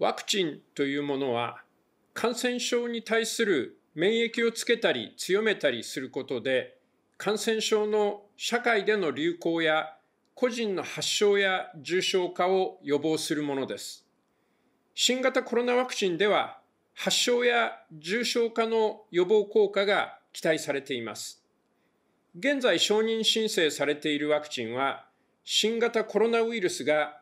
ワクチンというものは感染症に対する免疫をつけたり強めたりすることで感染症の社会での流行や個人の発症や重症化を予防するものです。新型コロナワクチンでは発症や重症化の予防効果が期待されています。現在承認申請されているワクチンは新型コロナウイルスが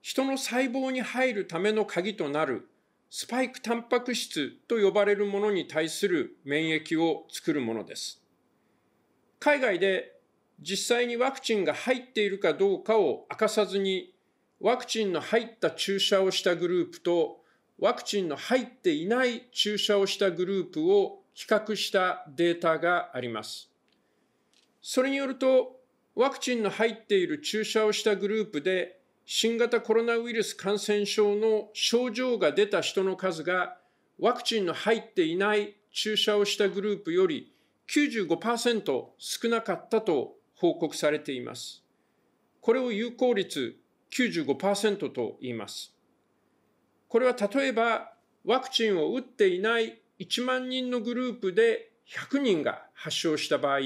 人の細胞に入るための鍵となるスパイクタンパク質と呼ばれるものに対する免疫を作るものです。海外で実際にワクチンが入っているかどうかを明かさずに、ワクチンの入った注射をしたグループと、ワクチンの入っていない注射をしたグループを比較したデータがあります。それによると、ワクチンの入っている注射をしたグループで新型コロナウイルス感染症の症状が出た人の数がワクチンの入っていない注射をしたグループより95%少なかったと報告されています。これを有効率95%と言います。これは例えばワクチンを打っていない1万人のグループで100人が発症した場合、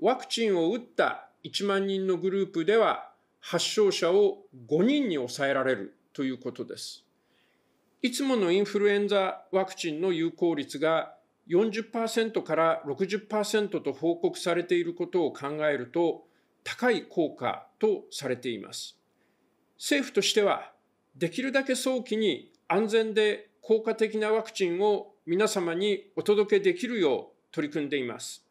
ワクチンを打った1万人のグループでは発症者を5人に抑えられるということです。いつものインフルエンザワクチンの有効率が40%から60%と報告されていることを考えると高い効果とされています。政府としてはできるだけ早期に安全で効果的なワクチンを皆様にお届けできるよう取り組んでいます。